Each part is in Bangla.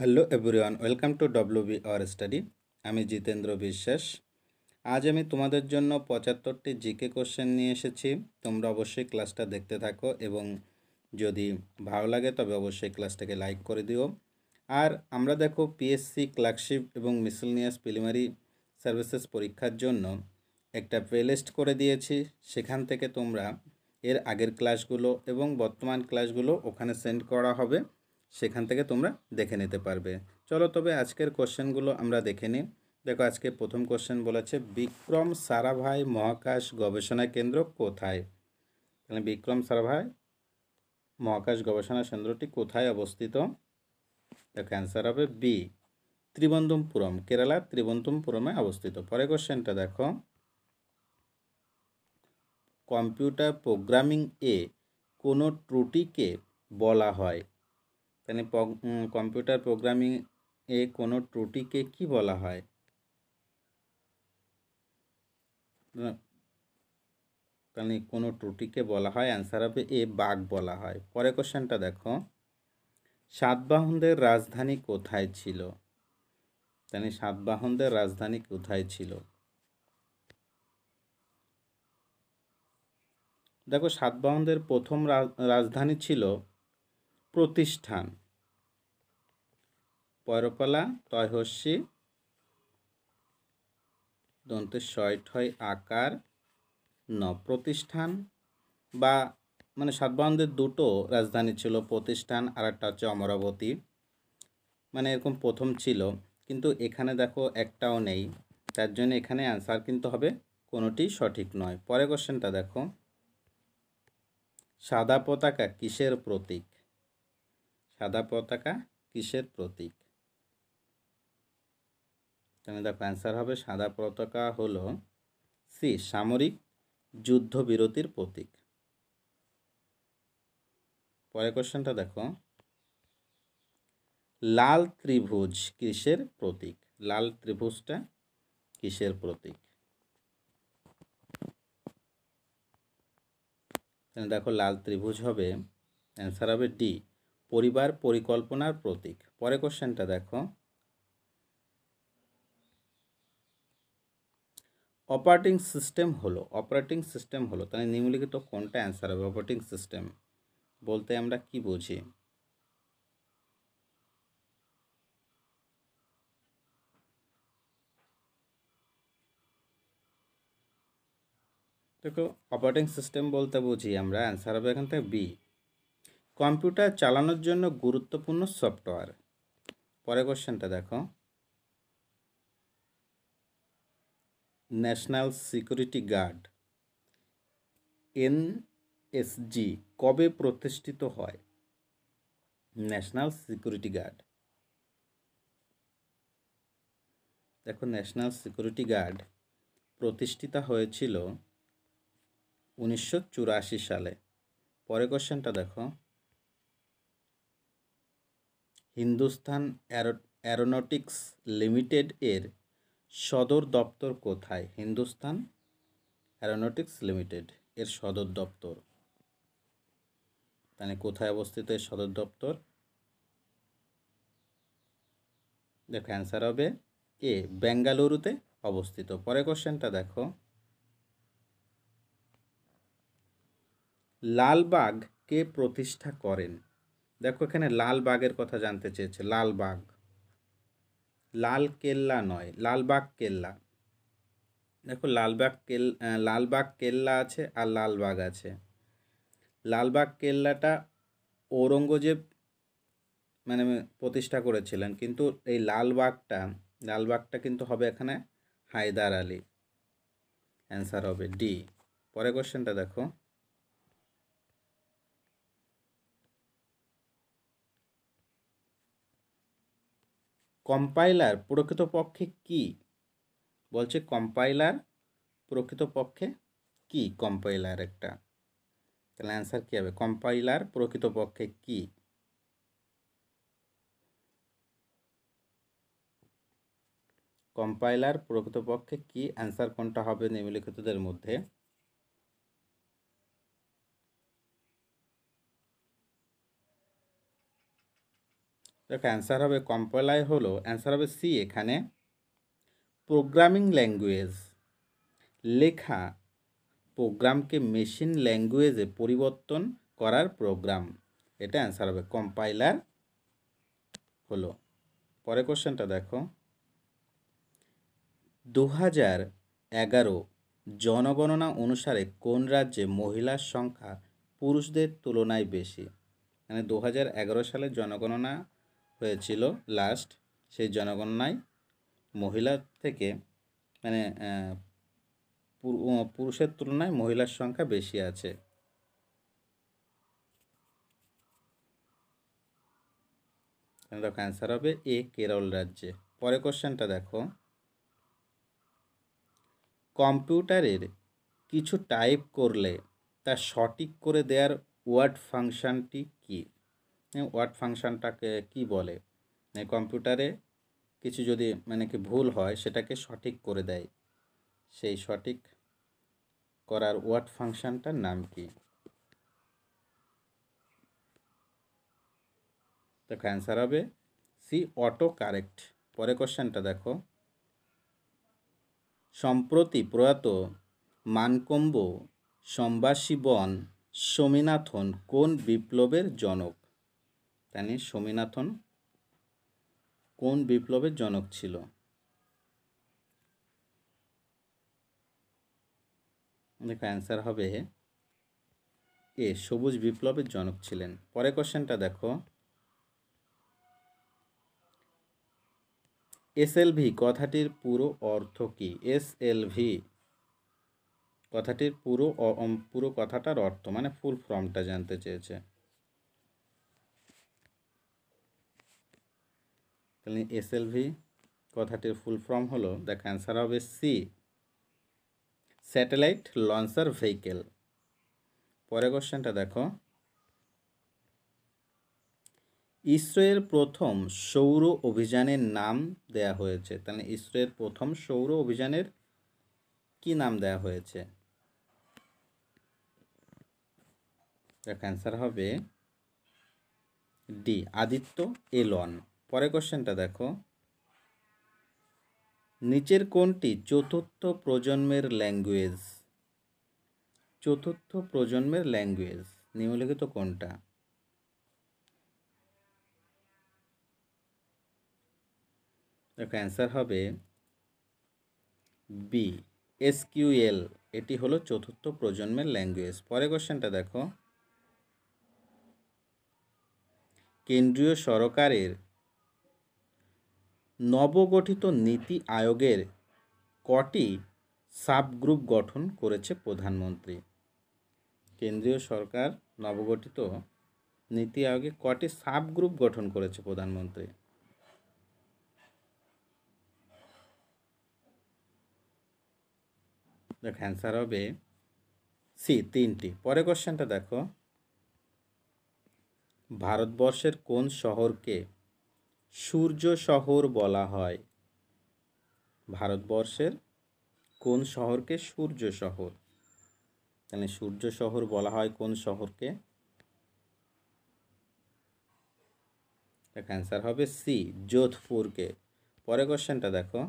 hello everyone welcome to W B R study আমি জিতেন্দ্র বিশ্বাস আজ আমি তোমাদের জন্য পঁচাত্তরটি জিকে কোশ্চেন নিয়ে এসেছি তোমরা অবশ্যই ক্লাসটা দেখতে থাকো এবং যদি ভালো লাগে তবে অবশ্যই ক্লাসটাকে লাইক করে দিও আর আমরা দেখো পিএসসি ক্লার্কশিপ এবং মিসেলনিয়াস প্রিলিমারি সার্ভিসেস পরীক্ষার জন্য একটা প্লেলিস্ট করে দিয়েছি সেখান থেকে তোমরা এর আগের ক্লাসগুলো এবং বর্তমান ক্লাসগুলো ওখানে সেন্ড করা হবে সেখান থেকে তোমরা দেখে নিতে পারবে চলো তবে আজকের কোশ্চেনগুলো আমরা দেখে নিই দেখো আজকে প্রথম কোশ্চেন বলেছে বিক্রম সারাভাই মহাকাশ গবেষণা কেন্দ্র কোথায় তাহলে বিক্রম সারাভাই মহাকাশ গবেষণা কেন্দ্রটি কোথায় অবস্থিত দেখো অ্যান্সার হবে বি ত্রিবন্ধমপুরম কেরালার ত্রিবন্ধমপুরমে অবস্থিত পরে কোশ্চেনটা দেখো কম্পিউটার প্রোগ্রামিং এ কোনো ত্রুটিকে বলা হয় তাহলে কম্পিউটার প্রোগ্রামিং এ কোনো ত্রুটিকে কি বলা হয় তাহলে কোনো ত্রুটিকে বলা হয় অ্যান্সার হবে এ বাঘ বলা হয় পরে কোশ্চেনটা দেখো সাতবাহনদের রাজধানী কোথায় ছিল তাহলে সাতবাহনদের রাজধানী কোথায় ছিল দেখো সাতবাহনদের প্রথম রাজধানী ছিল প্রতিষ্ঠান পরপালা তয়হস্যি দন্তে ছয় ঠয় আকার ন প্রতিষ্ঠান বা মানে সাতবাহনদের দুটো রাজধানী ছিল প্রতিষ্ঠান আর একটা হচ্ছে অমরাবতী মানে এরকম প্রথম ছিল কিন্তু এখানে দেখো একটাও নেই তার জন্য এখানে অ্যান্সার কিন্তু হবে কোনোটি সঠিক নয় পরে কোশ্চেনটা দেখো সাদা পতাকা কিসের প্রতীক সাদা পতাকা কিসের প্রতীক তাহলে দেখো অ্যান্সার হবে সাদা পতাকা হল সি সামরিক যুদ্ধবিরতির প্রতীক পরের কোশ্চেনটা দেখো লাল ত্রিভুজ কিসের প্রতীক লাল ত্রিভুজটা কিসের প্রতীক দেখো লাল ত্রিভুজ হবে অ্যান্সার হবে ডি পরিবার পরিকল্পনার প্রতীক পরে কোশ্চেনটা দেখো অপারেটিং সিস্টেম হলো অপারেটিং সিস্টেম হলো তাহলে নিম্নলিখিত কোনটা অ্যান্সার হবে অপারেটিং সিস্টেম বলতে আমরা কি বুঝি দেখো অপারেটিং সিস্টেম বলতে বুঝি আমরা অ্যান্সার হবে এখান থেকে বি কম্পিউটার চালানোর জন্য গুরুত্বপূর্ণ সফটওয়্যার পরে কোশ্চেনটা দেখো ন্যাশনাল সিকিউরিটি গার্ড এনএসজি কবে প্রতিষ্ঠিত হয় ন্যাশনাল সিকিউরিটি গার্ড দেখো ন্যাশনাল সিকিউরিটি গার্ড প্রতিষ্ঠিত হয়েছিল উনিশশো সালে পরে কোশ্চেনটা দেখো হিন্দুস্তান অ্যারোনটিক্স লিমিটেড এর সদর দপ্তর কোথায় হিন্দুস্থান অ্যারোনটিক্স লিমিটেড এর সদর দপ্তর মানে কোথায় অবস্থিত এর সদর দপ্তর দেখো অ্যান্সার হবে এ বেঙ্গালুরুতে অবস্থিত পরে কোশ্চেনটা দেখো লালবাগ কে প্রতিষ্ঠা করেন দেখো এখানে লাল বাগের কথা জানতে চেয়েছে লাল বাঘ লাল কেল্লা নয় লালবাগ কেল্লা দেখো লালবাগ কেল লালবাগ কেল্লা আছে আর লালবাগ আছে লালবাগ কেল্লাটা ঔরঙ্গজেব মানে প্রতিষ্ঠা করেছিলেন কিন্তু এই লালবাগটা লালবাগটা কিন্তু হবে এখানে হায়দার আলী অ্যান্সার হবে ডি পরে কোশ্চেনটা দেখো কম্পাইলার প্রকৃতপক্ষে কি বলছে কম্পাইলার প্রকৃতপক্ষে কি কম্পাইলার একটা তাহলে অ্যান্সার কী হবে কম্পাইলার প্রকৃতপক্ষে কি কম্পাইলার প্রকৃতপক্ষে কি অ্যান্সার কোনটা হবে নিম্নলিখিতদের মধ্যে দেখো অ্যান্সার হবে কম্পাইলার হলো অ্যান্সার হবে সি এখানে প্রোগ্রামিং ল্যাঙ্গুয়েজ লেখা প্রোগ্রামকে মেশিন ল্যাঙ্গুয়েজে পরিবর্তন করার প্রোগ্রাম এটা অ্যান্সার হবে কম্পাইলার হলো পরে কোশ্চেনটা দেখো দু হাজার এগারো জনগণনা অনুসারে কোন রাজ্যে মহিলার সংখ্যা পুরুষদের তুলনায় বেশি মানে দু সালের জনগণনা হয়েছিল লাস্ট সেই জনগণনায় মহিলার থেকে মানে পুরুষের তুলনায় মহিলার সংখ্যা বেশি আছে অ্যান্সার হবে এ কেরল রাজ্যে পরে কোশ্চেনটা দেখো কম্পিউটারের কিছু টাইপ করলে তা সঠিক করে দেওয়ার ওয়ার্ড ফাংশনটি হ্যাঁ, ওয়ার্ড ফাংশানটাকে কি বলে মানে কম্পিউটারে কিছু যদি মানে কি ভুল হয় সেটাকে সঠিক করে দেয় সেই সঠিক করার ওয়ার্ড ফাংশানটার নাম কি দেখো অ্যান্সার হবে সি অটো কারেক্ট পরে কোশ্চেনটা দেখো সম্প্রতি প্রয়াত মানকম্ব সম্বাসীবন সমীনাথন কোন বিপ্লবের জনক তানি সোমীনাথন কোন বিপ্লবের জনক ছিল দেখো অ্যান্সার হবে এ সবুজ বিপ্লবের জনক ছিলেন পরে কোশ্চেনটা দেখো এসএলভি কথাটির পুরো অর্থ কি ভি কথাটির পুরো পুরো কথাটার অর্থ মানে ফুল ফর্মটা জানতে চেয়েছে তাহলে এস এল ভি কথাটির ফুল ফর্ম হলো দ্য ক্যান্সার হবে সি স্যাটেলাইট লঞ্চার ভেহিকেল পরে কোশ্চেনটা দেখো ইসরোয়ের প্রথম সৌর অভিযানের নাম দেয়া হয়েছে তাহলে ইসরোয়ের প্রথম সৌর অভিযানের কি নাম দেয়া হয়েছে অ্যান্সার হবে ডি আদিত্য এলন পরে কোশ্চেনটা দেখো নিচের কোনটি চতুর্থ প্রজন্মের ল্যাঙ্গুয়েজ চতুর্থ প্রজন্মের ল্যাঙ্গুয়েজ নিম্নলিখিত কোনটা দেখো অ্যান্সার হবে বি এসকিউএল এটি হলো চতুর্থ প্রজন্মের ল্যাঙ্গুয়েজ পরে কোশ্চেনটা দেখো কেন্দ্রীয় সরকারের নবগঠিত নীতি আয়োগের কটি সাবগ্রুপ গঠন করেছে প্রধানমন্ত্রী কেন্দ্রীয় সরকার নবগঠিত নীতি আয়োগে কটি সাবগ্রুপ গঠন করেছে প্রধানমন্ত্রী দেখ অ্যান্সার হবে সি তিনটি পরে কোশ্চেনটা দেখো ভারতবর্ষের কোন শহরকে সূর্য শহর বলা হয় ভারতবর্ষের কোন শহরকে সূর্য শহর তাহলে সূর্য শহর বলা হয় কোন শহরকে অ্যান্সার হবে সি যোধপুরকে পরে কোশ্চেনটা দেখো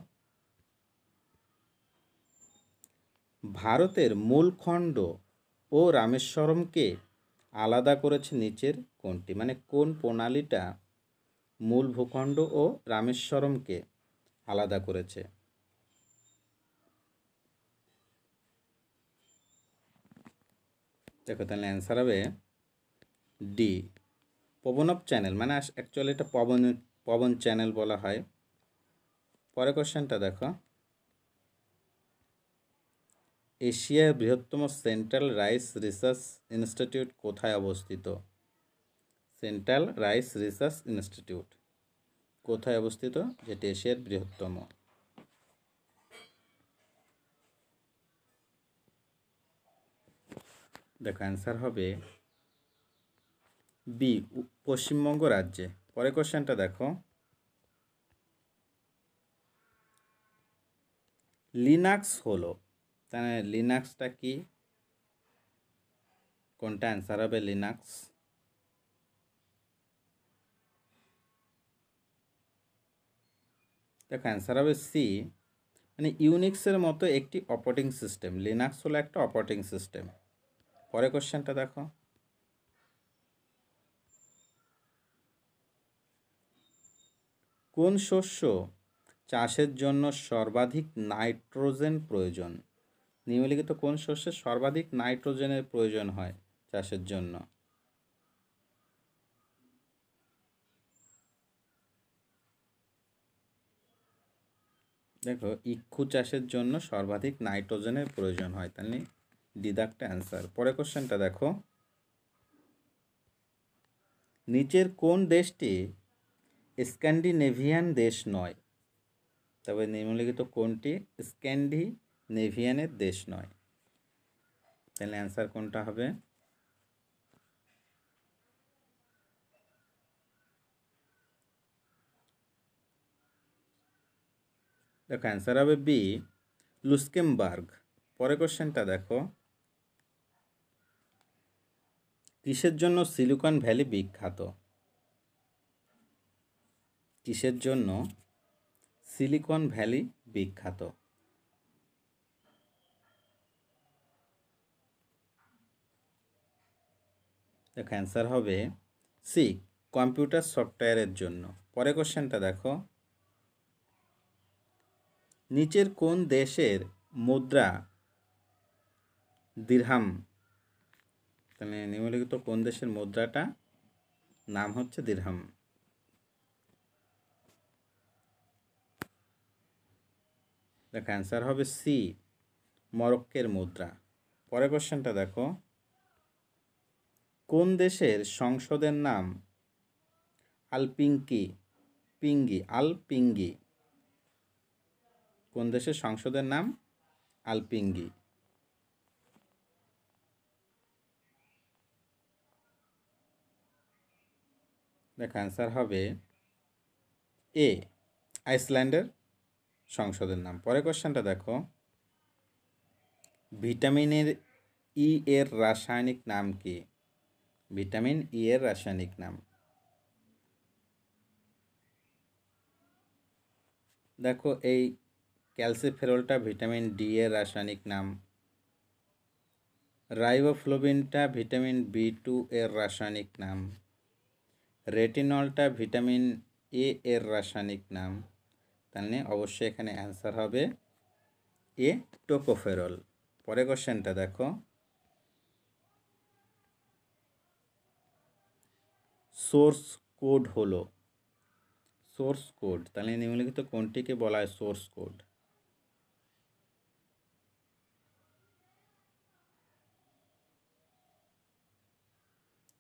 ভারতের মূলখণ্ড ও রামেশ্বরমকে আলাদা করেছে নিচের কোনটি মানে কোন প্রণালীটা মূল ভূখণ্ড ও রামেশ্বরমকে আলাদা করেছে দেখো তাহলে অ্যান্সার হবে ডি পবনব চ্যানেল মানে অ্যাকচুয়ালি এটা পবন পবন চ্যানেল বলা হয় পরে কোশ্চেনটা দেখো এশিয়ার বৃহত্তম সেন্ট্রাল রাইস রিসার্চ ইনস্টিটিউট কোথায় অবস্থিত সেন্ট্রাল রাইস রিসার্চ ইনস্টিটিউট কোথায় অবস্থিত যেটি এশিয়ার বৃহত্তম দেখো অ্যান্সার হবে বি পশ্চিমবঙ্গ রাজ্যে পরে কোশ্চেনটা দেখো লিনাক্স হলো তাহলে লিনাক্সটা কি কোনটা অ্যান্সার হবে লিনাক্স দেখো অ্যান্সার হবে সি মানে ইউনিক্সের মতো একটি অপারেটিং সিস্টেম লিনাক্স হলো একটা অপারেটিং সিস্টেম পরে কোশ্চেনটা দেখো কোন শস্য চাষের জন্য সর্বাধিক নাইট্রোজেন প্রয়োজন নিম্নলিখিত কোন শস্যের সর্বাধিক নাইট্রোজেনের প্রয়োজন হয় চাষের জন্য দেখো ইক্ষু চাষের জন্য সর্বাধিক নাইট্রোজেনের প্রয়োজন হয় তাহলে ডিদাক্ট অ্যান্সার পরে কোশ্চেনটা দেখো নিচের কোন দেশটি স্ক্যান্ডিনেভিয়ান দেশ নয় তবে নিম্নলিখিত কোনটি স্ক্যান্ডিনেভিয়ানের দেশ নয় তাহলে অ্যান্সার কোনটা হবে দেখো অ্যান্সার হবে বি লুস্কেমবার্গ পরে কোশ্চেনটা দেখো কিসের জন্য সিলিকন ভ্যালি বিখ্যাত কিসের জন্য সিলিকন ভ্যালি বিখ্যাত দেখো অ্যান্সার হবে সি কম্পিউটার সফটওয়্যারের জন্য পরে কোশ্চেনটা দেখো নিচের কোন দেশের মুদ্রা দিরহাম তাহলে নিম্নলিখিত কোন দেশের মুদ্রাটা নাম হচ্ছে দিরহাম দেখো অ্যান্সার হবে সি মরক্কের মুদ্রা পরের কোশ্চেনটা দেখো কোন দেশের সংসদের নাম আলপিঙ্কি পিঙ্গি আলপিঙ্গি কোন দেশের সংসদের নাম আলপিঙ্গি দেখ অ্যান্সার হবে এ আইসল্যান্ডের সংসদের নাম পরে কোশ্চেনটা দেখো ভিটামিনের ই e এর রাসায়নিক নাম কি ভিটামিন ই e এর রাসায়নিক নাম দেখো এই ক্যালসিফেরলটা ভিটামিন ডি এর রাসায়নিক নাম রাইবোফ্লোবিনটা ভিটামিন বি টু এর রাসায়নিক নাম রেটিনলটা ভিটামিন এ এর রাসায়নিক নাম তাহলে মানে অবশ্যই এখানে অ্যান্সার হবে এ টোকোফেরল পরে কোশ্চেনটা দেখো সোর্স কোড হলো সোর্স কোড তাহলে নিম্নলিখিত কোনটিকে বলা হয় সোর্স কোড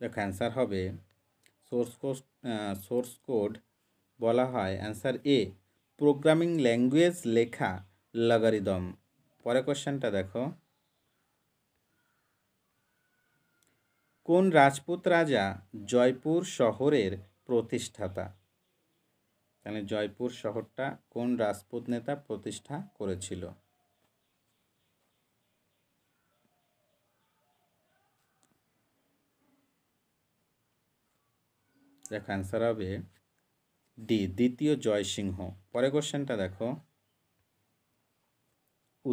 দেখো অ্যান্সার হবে সোর্স কোড সোর্স কোড বলা হয় অ্যান্সার এ প্রোগ্রামিং ল্যাঙ্গুয়েজ লেখা লগারিদম পরে কোশ্চেনটা দেখো কোন রাজপুত রাজা জয়পুর শহরের প্রতিষ্ঠাতা তাহলে জয়পুর শহরটা কোন রাজপুত নেতা প্রতিষ্ঠা করেছিল দেখো অ্যান্সার হবে ডি দ্বিতীয় জয়সিংহ পরে কোশ্চেনটা দেখো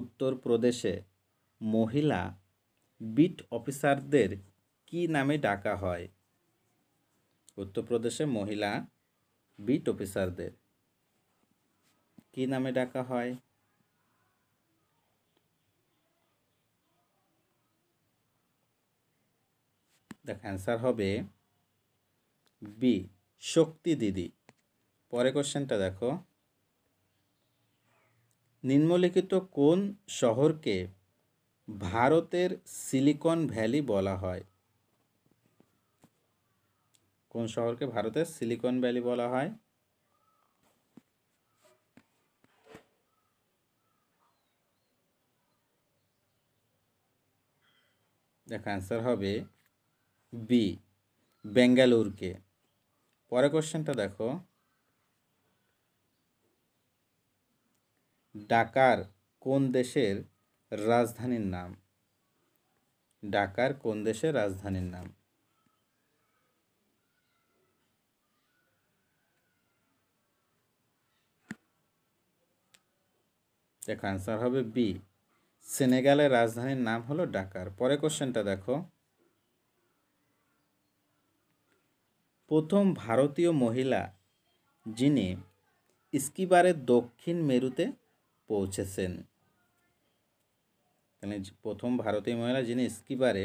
উত্তরপ্রদেশে মহিলা বিট অফিসারদের কি নামে ডাকা হয় উত্তরপ্রদেশে মহিলা বিট অফিসারদের কি নামে ডাকা হয় দেখ অ্যান্সার হবে বি শক্তি দিদি পরে কোশ্চেনটা দেখো নিম্নলিখিত কোন শহরকে ভারতের সিলিকন ভ্যালি বলা হয় কোন শহরকে ভারতের সিলিকন ভ্যালি বলা হয় দেখ অ্যান্সার হবে বি বেঙ্গালুরুকে পরে কোশ্চেনটা দেখো ডাকার কোন দেশের রাজধানীর নাম ডাকার কোন দেশের রাজধানীর নাম দেখো আনসার হবে বি সেনেগালের রাজধানীর নাম হলো ডাকার পরে কোশ্চেনটা দেখো প্রথম ভারতীয় মহিলা যিনি স্কিবারে দক্ষিণ মেরুতে পৌঁছেছেন তাহলে প্রথম ভারতীয় মহিলা যিনি স্কিবারে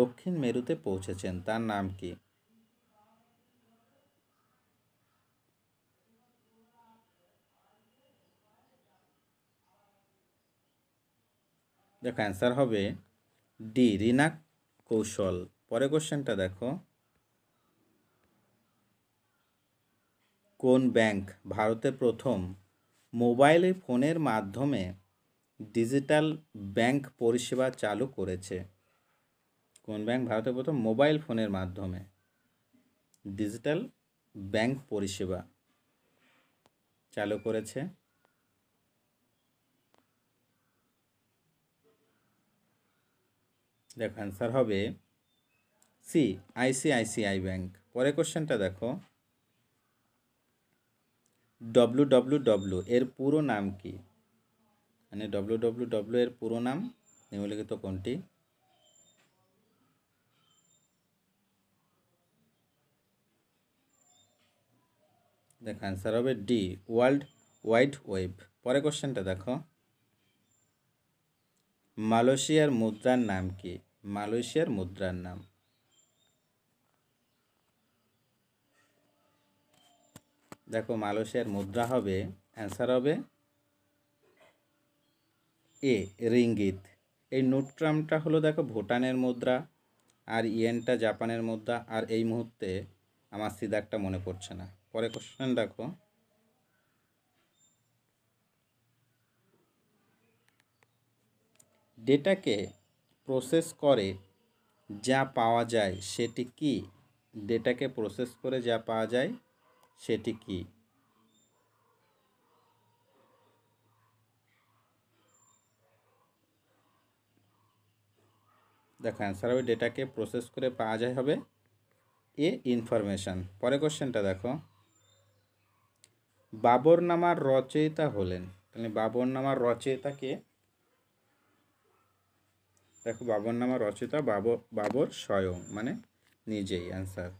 দক্ষিণ মেরুতে পৌঁছেছেন তার নাম কি দেখো অ্যান্সার হবে ডি রিনা কৌশল পরে কোশ্চেনটা দেখো কোন ব্যাংক ভারতে প্রথম মোবাইল ফোনের মাধ্যমে ডিজিটাল ব্যাংক পরিষেবা চালু করেছে কোন ব্যাংক ভারতে প্রথম মোবাইল ফোনের মাধ্যমে ডিজিটাল ব্যাংক পরিষেবা চালু করেছে দেখো অ্যান্সার হবে সি আইসিআইসিআই ব্যাংক পরে কোশ্চেনটা দেখো ডব্লু ডব্লু ডব্লু এর পুরো নাম কি মানে ডব্লু ডব্লু ডব্লু এর পুরো নাম নিম্নলিখিত কোনটি দেখ আনসার হবে ডি ওয়ার্ল্ড ওয়াইড ওয়েব পরে কোশ্চেনটা দেখো মালয়েশিয়ার মুদ্রার নাম কি মালয়েশিয়ার মুদ্রার নাম দেখো মালয়েশিয়ার মুদ্রা হবে অ্যান্সার হবে এ রিঙ্গিত এই নোট্রামটা হলো দেখো ভুটানের মুদ্রা আর ইয়েনটা জাপানের মুদ্রা আর এই মুহূর্তে আমার সিদাকটা মনে পড়ছে না পরে কোশ্চেন দেখো ডেটাকে প্রসেস করে যা পাওয়া যায় সেটি কি ডেটাকে প্রসেস করে যা পাওয়া যায় সেটি কি দেখো অ্যান্সার হবে ডেটাকে প্রসেস করে পাওয়া যায় হবে এ ইনফরমেশান পরে কোশ্চেনটা দেখো বাবরনামার রচয়িতা হলেন তাহলে বাবরনামার রচয়িতাকে দেখো নামার রচয়িতা বাবর বাবর স্বয়ং মানে নিজেই অ্যান্সার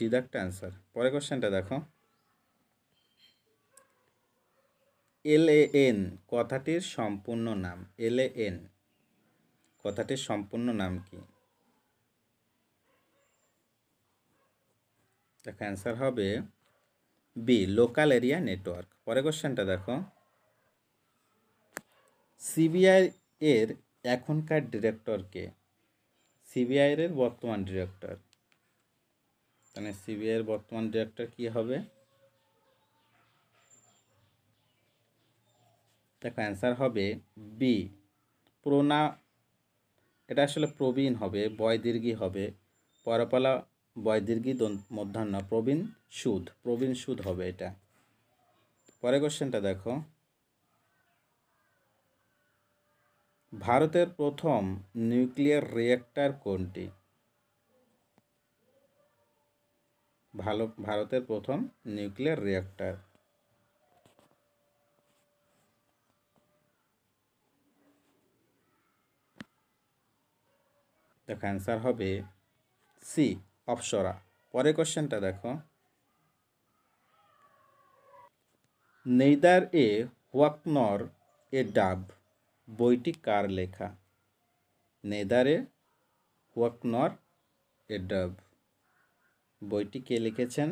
ডিডাক্ট অ্যান্সার পরে কোশ্চেনটা দেখো এল এ এন কথাটির সম্পূর্ণ নাম এল এ এন কথাটির সম্পূর্ণ নাম কি দেখো অ্যান্সার হবে বি লোকাল এরিয়া নেটওয়ার্ক পরে কোশ্চেনটা দেখো সিবিআই এর এখনকার ডিরেক্টরকে সিবিআইয়ের বর্তমান ডিরেক্টর এখানে সিবিআইয়ের বর্তমান ডিরেক্টর কি হবে দেখো অ্যান্সার হবে বি প্রোনা এটা আসলে প্রবীণ হবে বয় দীর্ঘী হবে পরপালা বয় দীর্ঘী মধ্যাহ্ন প্রবীণ সুদ প্রবীণ সুদ হবে এটা পরে কোশ্চেনটা দেখো ভারতের প্রথম নিউক্লিয়ার রিয়েক্টার কোনটি ভালো ভারতের প্রথম নিউক্লিয়ার রিয়াক্টার দেখো অ্যান্সার হবে সি অপসরা পরে কোশ্চেনটা দেখো নেইদার এ হোয়াকনর এ ডাব বইটি কার লেখা নেদারে হোয়াকনর এ ডাব বইটি কে লিখেছেন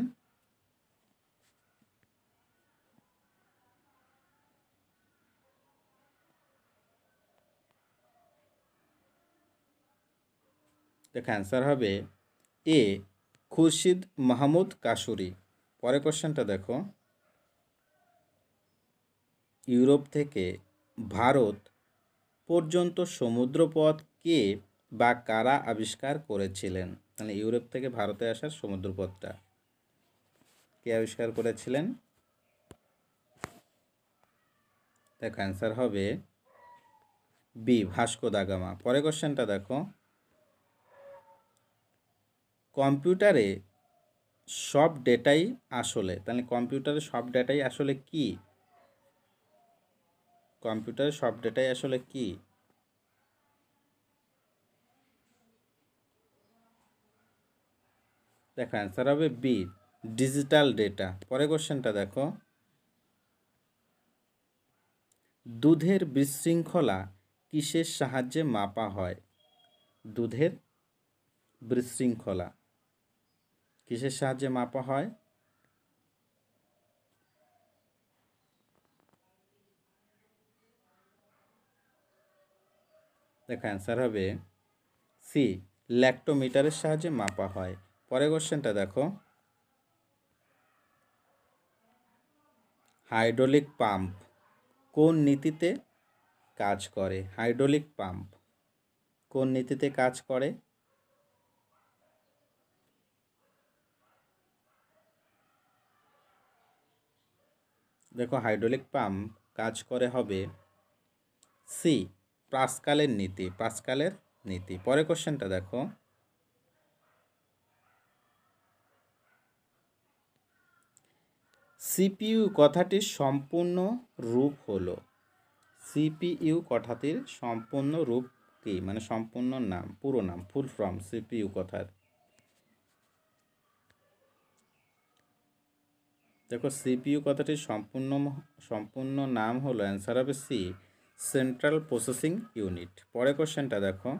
দেখো অ্যান্সার হবে এ খুরশিদ মাহমুদ কাসুরি পরে কোশ্চেনটা দেখো ইউরোপ থেকে ভারত পর্যন্ত সমুদ্রপথ কে বা কারা আবিষ্কার করেছিলেন তাহলে ইউরোপ থেকে ভারতে আসার সমুদ্রপথটা কে আবিষ্কার করেছিলেন দেখ অ্যান্সার হবে বি ভাস্কো দাগামা পরে কোশ্চেনটা দেখো কম্পিউটারে সব ডেটাই আসলে তাহলে কম্পিউটারে সব ডেটাই আসলে কি কম্পিউটারে সব ডেটাই আসলে কি দেখো অ্যান্সার হবে বি ডিজিটাল ডেটা পরে কোশ্চেনটা দেখো দুধের বিশৃঙ্খলা কিসের সাহায্যে মাপা হয় দুধের বিশৃঙ্খলা কিসের সাহায্যে মাপা হয় দেখো অ্যান্সার হবে সি ল্যাক্টোমিটারের সাহায্যে মাপা হয় পরে কোশ্চেনটা দেখো হাইড্রোলিক পাম্প কোন নীতিতে কাজ করে হাইড্রোলিক পাম্প কোন নীতিতে কাজ করে দেখো হাইড্রোলিক পাম্প কাজ করে হবে সি পাস্কালের নীতি পাসকালের নীতি পরে কোশ্চেনটা দেখো সিপিইউ কথাটির সম্পূর্ণ রূপ হলো সিপিইউ কথাটির সম্পূর্ণ রূপ কি মানে সম্পূর্ণ নাম পুরো নাম ফুল ফর্ম সিপিইউ কথার দেখো সিপিইউ কথাটির সম্পূর্ণ সম্পূর্ণ নাম হলো অ্যান্সার হবে সি সেন্ট্রাল প্রসেসিং ইউনিট পরে কোশ্চেনটা দেখো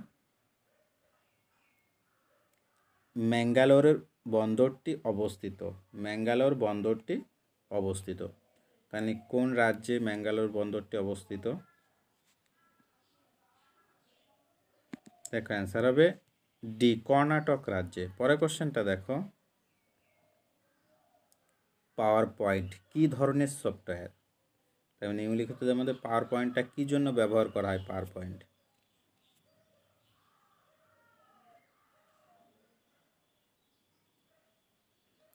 ম্যাঙ্গালোরের বন্দরটি অবস্থিত ম্যাঙ্গালোর বন্দরটি অবস্থিত তাহলে কোন রাজ্যে ম্যাঙ্গালোর বন্দরটি অবস্থিত দেখো অ্যান্সার হবে ডি কর্ণাটক রাজ্যে পরে কোশ্চেনটা দেখো পাওয়ার পয়েন্ট কী ধরনের সফটওয়্যার তাই মানে নিম্নলিখিত আমাদের পাওয়ার পয়েন্টটা কী জন্য ব্যবহার করা হয় পাওয়ার পয়েন্ট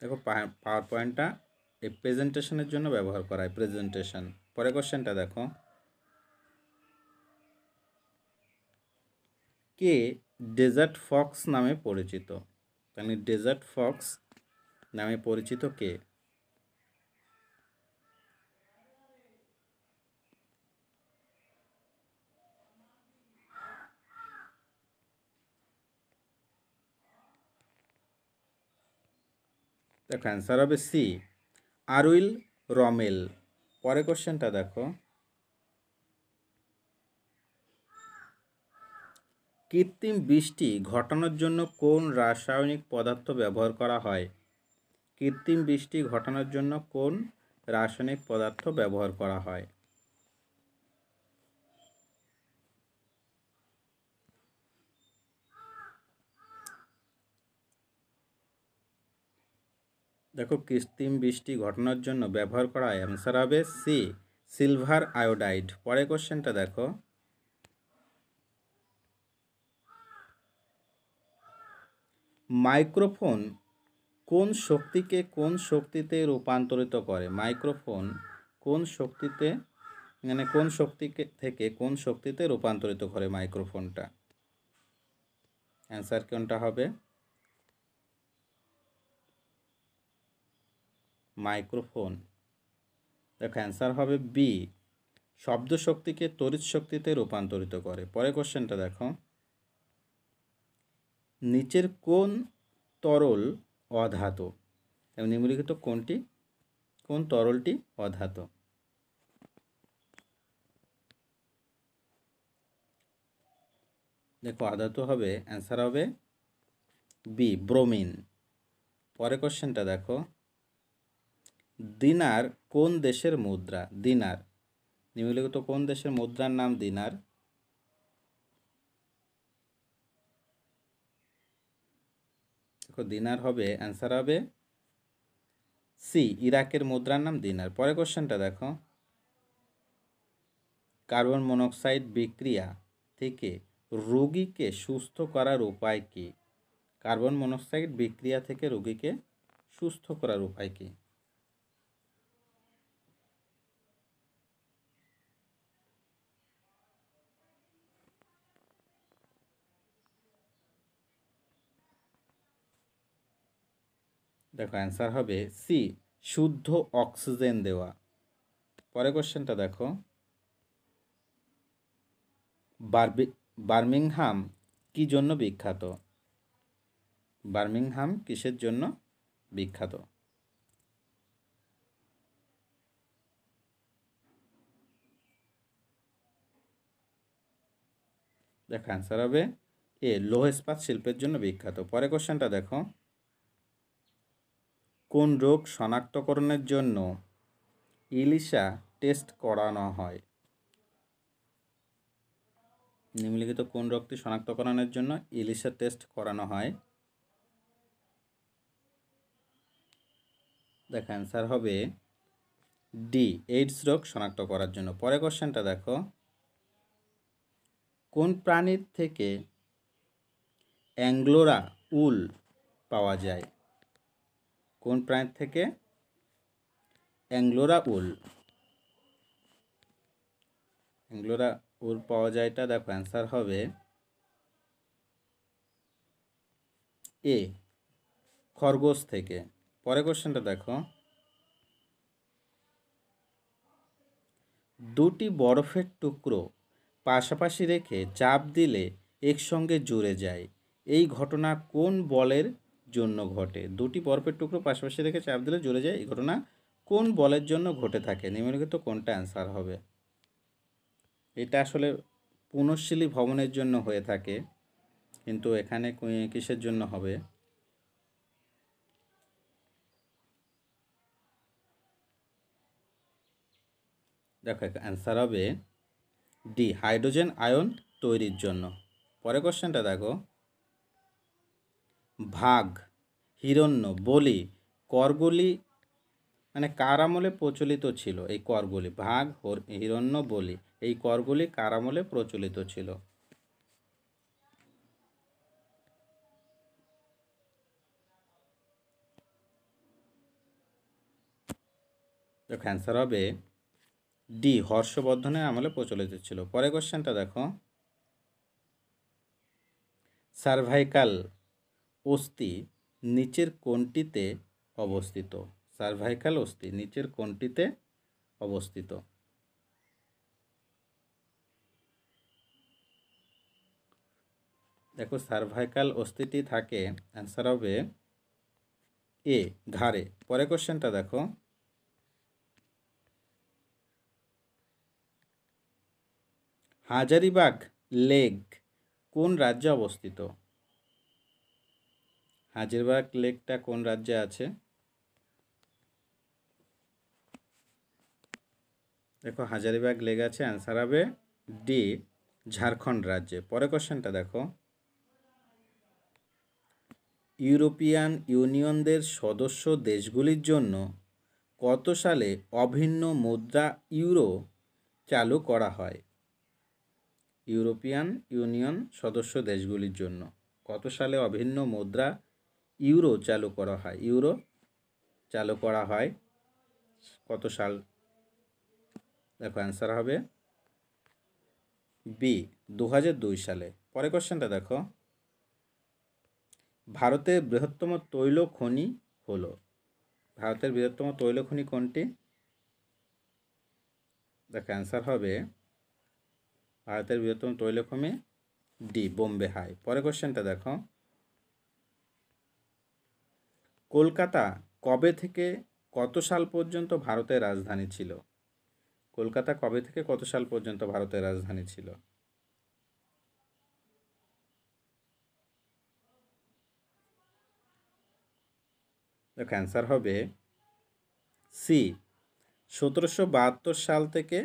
দেখো পাওয়ার পয়েন্টটা এই প্রেজেন্টেশনের জন্য ব্যবহার করা হয় প্রেজেন্টেশন পরে কোশ্চেনটা দেখো কে ডেজার্ট ফক্স নামে পরিচিত তাহলে ডেজার্ট ফক্স নামে পরিচিত কে দেখো অ্যান্সার হবে সি আরুইল রমেল পরে কোশ্চেনটা দেখো কৃত্রিম বৃষ্টি ঘটানোর জন্য কোন রাসায়নিক পদার্থ ব্যবহার করা হয় কৃত্রিম বৃষ্টি ঘটানোর জন্য কোন রাসায়নিক পদার্থ ব্যবহার করা হয় দেখো কৃত্রিম বৃষ্টি ঘটনার জন্য ব্যবহার করা অ্যান্সার হবে সি সিলভার আয়োডাইড পরে কোশ্চেনটা দেখো মাইক্রোফোন কোন শক্তিকে কোন শক্তিতে রূপান্তরিত করে মাইক্রোফোন কোন শক্তিতে মানে কোন শক্তিকে থেকে কোন শক্তিতে রূপান্তরিত করে মাইক্রোফোনটা অ্যান্সার কোনটা হবে মাইক্রোফোন দেখো অ্যান্সার হবে বি শব্দ শক্তিকে তড়িৎ শক্তিতে রূপান্তরিত করে পরে কোশ্চেনটা দেখো নিচের কোন তরল অধাত এবং নিম্নলিখিত কোনটি কোন তরলটি অধাত দেখো আধাতু হবে অ্যান্সার হবে বি ব্রোমিন পরে কোশ্চেনটা দেখো দিনার কোন দেশের মুদ্রা দিনার নিম্নলিখিত কোন দেশের মুদ্রার নাম দিনার দেখো দিনার হবে অ্যান্সার হবে সি ইরাকের মুদ্রার নাম দিনার পরে কোশ্চেনটা দেখো কার্বন মনোক্সাইড বিক্রিয়া থেকে রোগীকে সুস্থ করার উপায় কী কার্বন মনোক্সাইড বিক্রিয়া থেকে রোগীকে সুস্থ করার উপায় কী দেখো অ্যান্সার হবে সি শুদ্ধ অক্সিজেন দেওয়া পরে কোশ্চেনটা দেখো বার্বি বার্মিংহাম কি জন্য বিখ্যাত বার্মিংহাম কিসের জন্য বিখ্যাত দেখো অ্যান্সার হবে এ লৌহ ইস্পাত শিল্পের জন্য বিখ্যাত পরে কোশ্চেনটা দেখো কোন রোগ শনাক্তকরণের জন্য ইলিশা টেস্ট করানো হয় নিম্নলিখিত কোন রোগটি শনাক্তকরণের জন্য ইলিশা টেস্ট করানো হয় দেখ অ্যান্সার হবে ডি এইডস রোগ শনাক্ত করার জন্য পরে কোশ্চেনটা দেখো কোন প্রাণীর থেকে অ্যাংলোরা উল পাওয়া যায় কোন প্রান্ত থেকে অ্যাংলোরা উল অ্যাংলোরা উল পাওয়া যায় এটা দেখো অ্যান্সার হবে এ খরগোশ থেকে পরে কোশ্চেনটা দেখো দুটি বরফের টুকরো পাশাপাশি রেখে চাপ দিলে একসঙ্গে জুড়ে যায় এই ঘটনা কোন বলের জন্য ঘটে দুটি বরফের টুকরো পাশাপাশি রেখে চাপ দিলে জ্বলে যায় এই ঘটনা কোন বলের জন্য ঘটে থাকে নিম্নলিখিত কোনটা অ্যান্সার হবে এটা আসলে পুনঃশীলী ভবনের জন্য হয়ে থাকে কিন্তু এখানে কিসের জন্য হবে দেখো অ্যান্সার হবে ডি হাইড্রোজেন আয়ন তৈরির জন্য পরে কোশ্চেনটা দেখো ভাগ হিরণ্য বলি করগুলি মানে কার আমলে প্রচলিত ছিল এই করগুলি ভাগ হিরণ্য বলি এই করগুলি কার আমলে প্রচলিত ছিল অ্যান্সার হবে ডি হর্ষবর্ধনের আমলে প্রচলিত ছিল পরে কোশ্চেনটা দেখো সার্ভাইকাল অস্থি নিচের কোনটিতে অবস্থিত সার্ভাইকাল অস্থি নিচের কোনটিতে অবস্থিত দেখো সার্ভাইকাল অস্থিটি থাকে অ্যান্সার হবে এ ঘাড়ে পরে কোশ্চেনটা দেখো হাজারিবাগ লেগ কোন রাজ্যে অবস্থিত হাজারবাগ লেকটা কোন রাজ্যে আছে দেখো হাজারিবাগ লেক আছে অ্যান্সার হবে ডি ঝাড়খণ্ড রাজ্যে পরে কোশ্চেনটা দেখো ইউরোপিয়ান ইউনিয়নদের সদস্য দেশগুলির জন্য কত সালে অভিন্ন মুদ্রা ইউরো চালু করা হয় ইউরোপিয়ান ইউনিয়ন সদস্য দেশগুলির জন্য কত সালে অভিন্ন মুদ্রা ইউরো চালু করা হয় ইউরো চালু করা হয় কত সাল দেখো অ্যান্সার হবে বি দু সালে পরে কোশ্চেনটা দেখো ভারতের বৃহত্তম তৈল খনি হলো ভারতের বৃহত্তম তৈল খনি কোনটি দেখো অ্যান্সার হবে ভারতের বৃহত্তম তৈল খনি ডি বোম্বে হাই পরে কোশ্চেনটা দেখো কলকাতা কবে থেকে কত সাল পর্যন্ত ভারতের রাজধানী ছিল কলকাতা কবে থেকে কত সাল পর্যন্ত ভারতের রাজধানী ছিল অ্যান্সার হবে সি সতেরোশো বাহাত্তর সাল থেকে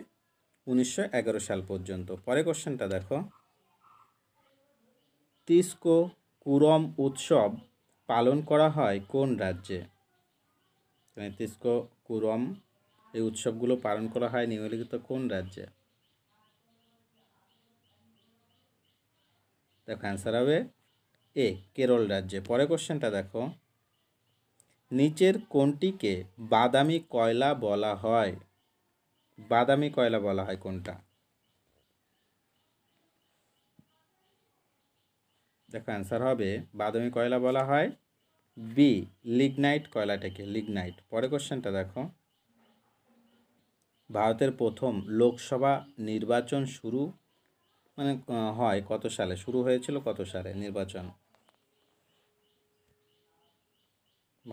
উনিশশো এগারো সাল পর্যন্ত পরে কোশ্চেনটা দেখো তিস্কো কুরম উৎসব পালন করা হয় কোন রাজ্যে তিস্ক কুরম এই উৎসবগুলো পালন করা হয় নিম্নলিখিত কোন রাজ্যে দেখো অ্যান্সার হবে এ কেরল রাজ্যে পরে কোশ্চেনটা দেখো নিচের কোনটিকে বাদামি কয়লা বলা হয় বাদামি কয়লা বলা হয় কোনটা দেখো অ্যান্সার হবে বাদামি কয়লা বলা হয় বি লিগনাইট কয়লাটাকে লিগনাইট পরে কোশ্চেনটা দেখো ভারতের প্রথম লোকসভা নির্বাচন শুরু মানে হয় কত সালে শুরু হয়েছিল কত সালে নির্বাচন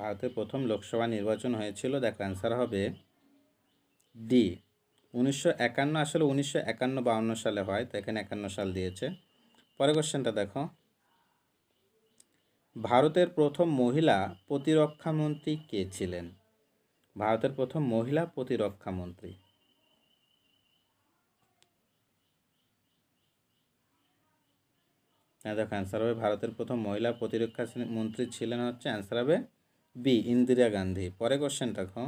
ভারতের প্রথম লোকসভা নির্বাচন হয়েছিল দেখো অ্যান্সার হবে ডি উনিশশো একান্ন আসলে উনিশশো একান্ন বাউন্ন সালে হয় তো এখানে একান্ন সাল দিয়েছে পরে কোশ্চেনটা দেখো ভারতের প্রথম মহিলা প্রতিরক্ষামন্ত্রী কে ছিলেন ভারতের প্রথম মহিলা প্রতিরক্ষামন্ত্রী হ্যাঁ দেখো অ্যান্সার হবে ভারতের প্রথম মহিলা প্রতিরক্ষা মন্ত্রী ছিলেন হচ্ছে অ্যান্সার হবে বি ইন্দিরা গান্ধী পরে কোশ্চেন দেখো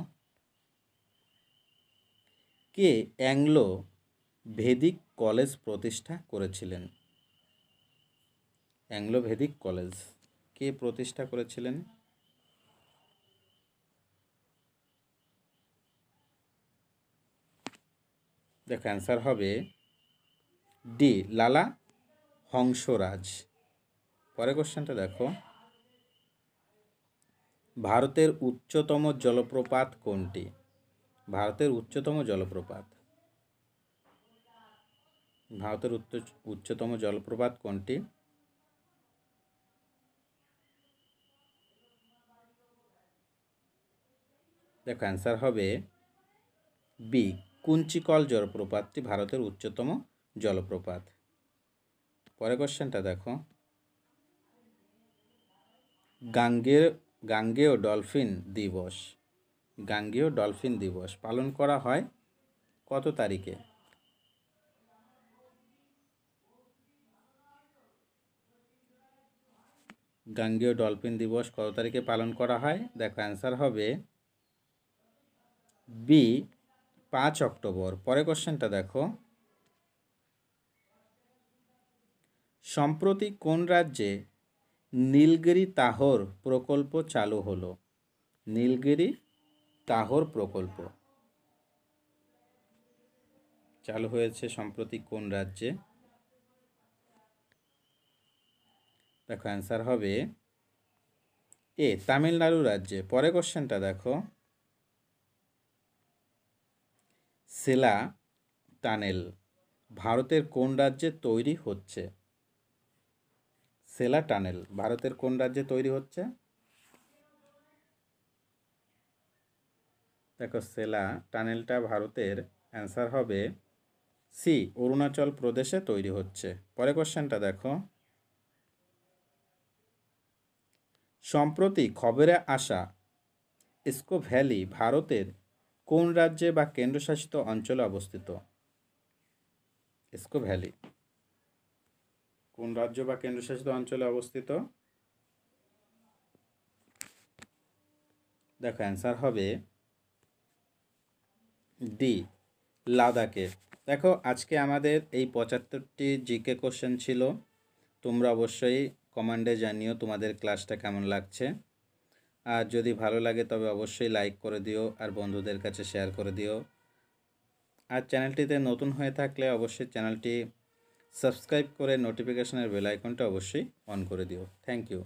কে অ্যাংলো ভেদিক কলেজ প্রতিষ্ঠা করেছিলেন অ্যাংলো ভেদিক কলেজ কে প্রতিষ্ঠা করেছিলেন দেখো অ্যান্সার হবে ডি লালা হংসরাজ পরে কোশ্চেনটা দেখো ভারতের উচ্চতম জলপ্রপাত কোনটি ভারতের উচ্চতম জলপ্রপাত ভারতের উচ্চতম জলপ্রপাত কোনটি দেখো অ্যান্সার হবে বি কুঞ্চিকল জলপ্রপাতটি ভারতের উচ্চতম জলপ্রপাত পরে কোশ্চেনটা দেখো গাঙ্গে গাঙ্গেয় ডলফিন দিবস গাঙ্গেয় ডলফিন দিবস পালন করা হয় কত তারিখে গাঙ্গেয় ডলফিন দিবস কত তারিখে পালন করা হয় দেখো অ্যান্সার হবে বি পাঁচ অক্টোবর পরে কোশ্চেনটা দেখো সম্প্রতি কোন রাজ্যে নীলগিরি তাহর প্রকল্প চালু হলো নীলগিরি তাহর প্রকল্প চালু হয়েছে সম্প্রতি কোন রাজ্যে দেখো অ্যান্সার হবে এ তামিলনাড়ু রাজ্যে পরে কোশ্চেনটা দেখো সেলা টানেল ভারতের কোন রাজ্যে তৈরি হচ্ছে সেলা টানেল ভারতের কোন রাজ্যে তৈরি হচ্ছে দেখো সেলা টানেলটা ভারতের অ্যান্সার হবে সি অরুণাচল প্রদেশে তৈরি হচ্ছে পরে কোশ্চেনটা দেখো সম্প্রতি খবরে আসা ইস্কো ভ্যালি ভারতের কোন রাজ্যে বা কেন্দ্রশাসিত অঞ্চলে অবস্থিত ইস্কো ভ্যালি কোন রাজ্য বা কেন্দ্রশাসিত অঞ্চলে অবস্থিত দেখো অ্যান্সার হবে ডি লাদাখে দেখো আজকে আমাদের এই পঁচাত্তরটি জিকে কোশ্চেন ছিল তোমরা অবশ্যই কমান্ডে জানিও তোমাদের ক্লাসটা কেমন লাগছে আর যদি ভালো লাগে তবে অবশ্যই লাইক করে দিও আর বন্ধুদের কাছে শেয়ার করে দিও আর চ্যানেলটিতে নতুন হয়ে থাকলে অবশ্যই চ্যানেলটি সাবস্ক্রাইব করে নোটিফিকেশনের বেল আইকনটা অবশ্যই অন করে দিও থ্যাংক ইউ